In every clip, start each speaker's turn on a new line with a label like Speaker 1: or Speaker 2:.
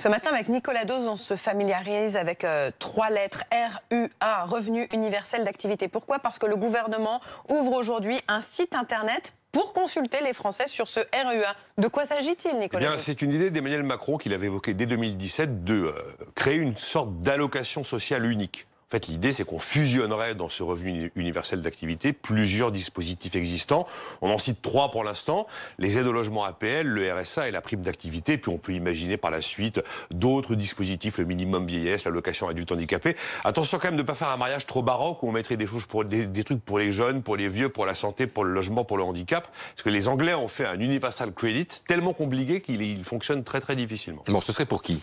Speaker 1: Ce matin, avec Nicolas Dose, on se familiarise avec euh, trois lettres RUA, Revenu universel d'activité. Pourquoi Parce que le gouvernement ouvre aujourd'hui un site internet pour consulter les Français sur ce RUA. De quoi s'agit-il, eh Nicolas C'est
Speaker 2: une idée d'Emmanuel Macron qu'il avait évoquée dès 2017 de euh, créer une sorte d'allocation sociale unique. En fait, l'idée, c'est qu'on fusionnerait dans ce revenu universel d'activité plusieurs dispositifs existants. On en cite trois pour l'instant les aides au logement APL, le RSA et la prime d'activité. Puis on peut imaginer par la suite d'autres dispositifs, le minimum vieillesse, l'allocation adulte handicapé. Attention quand même de ne pas faire un mariage trop baroque où on mettrait des choses pour des, trucs pour les jeunes, pour les vieux, pour la santé, pour le logement, pour le handicap. Parce que les Anglais ont fait un universal credit tellement compliqué qu'il fonctionne très très difficilement. Bon, ce serait pour qui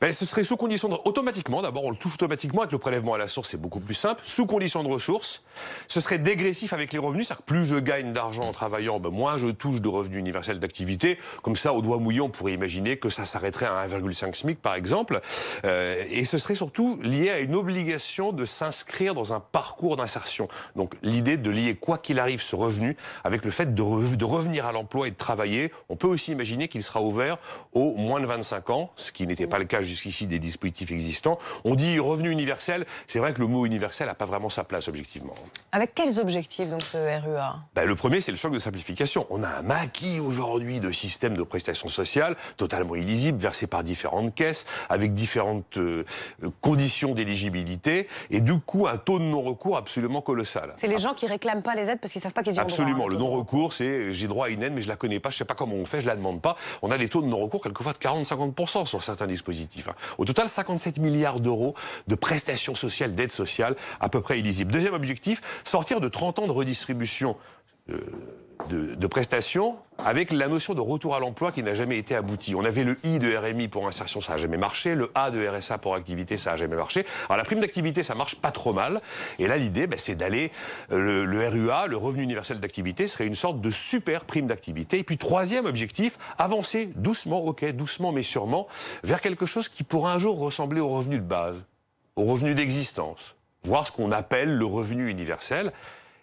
Speaker 2: ben, ce serait sous condition de... Automatiquement, d'abord, on le touche automatiquement avec le prélèvement à la source, c'est beaucoup plus simple. Sous condition de ressources, ce serait dégressif avec les revenus, c'est-à-dire que plus je gagne d'argent en travaillant, ben, moins je touche de revenus universels d'activité. Comme ça, au doigt mouillé, on pourrait imaginer que ça s'arrêterait à 1,5 SMIC, par exemple. Euh, et ce serait surtout lié à une obligation de s'inscrire dans un parcours d'insertion. Donc l'idée de lier quoi qu'il arrive ce revenu avec le fait de, de revenir à l'emploi et de travailler. On peut aussi imaginer qu'il sera ouvert aux moins de 25 ans, ce qui n'était pas le cas jusqu'ici des dispositifs existants. On dit revenu universel, c'est vrai que le mot universel n'a pas vraiment sa place objectivement.
Speaker 1: Avec quels objectifs donc le RUA e
Speaker 2: ben, Le premier, c'est le choc de simplification. On a un maquis aujourd'hui de systèmes de prestations sociales totalement illisibles, versés par différentes caisses, avec différentes euh, conditions d'éligibilité, et du coup un taux de non-recours absolument colossal. C'est les gens
Speaker 1: qui réclament pas les aides parce qu'ils savent pas qu'ils y ont Absolument, droit,
Speaker 2: hein, le non-recours, c'est euh, j'ai droit à une aide mais je la connais pas, je sais pas comment on fait, je la demande pas. On a des taux de non-recours quelquefois de 40-50% sur certains dispositifs. Hein. Au total, 57 milliards d'euros de prestations sociales, d'aides sociales, à peu près illisibles. Deuxième objectif, sortir de 30 ans de redistribution. Euh, de, de prestations avec la notion de retour à l'emploi qui n'a jamais été abouti. On avait le I de RMI pour insertion, ça n'a jamais marché. Le A de RSA pour activité, ça n'a jamais marché. Alors la prime d'activité, ça marche pas trop mal. Et là, l'idée, bah, c'est d'aller euh, le, le, RUA, le revenu universel d'activité, serait une sorte de super prime d'activité. Et puis troisième objectif, avancer doucement, ok, doucement mais sûrement, vers quelque chose qui pourra un jour ressembler au revenu de base, au revenu d'existence, voir ce qu'on appelle le revenu universel.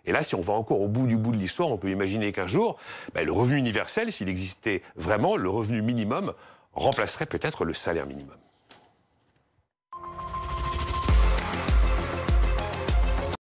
Speaker 2: Et là, si on va encore au bout du bout de l'histoire, on peut imaginer qu'un jour, ben, le revenu universel, s'il existait vraiment, le revenu minimum remplacerait peut-être le salaire minimum.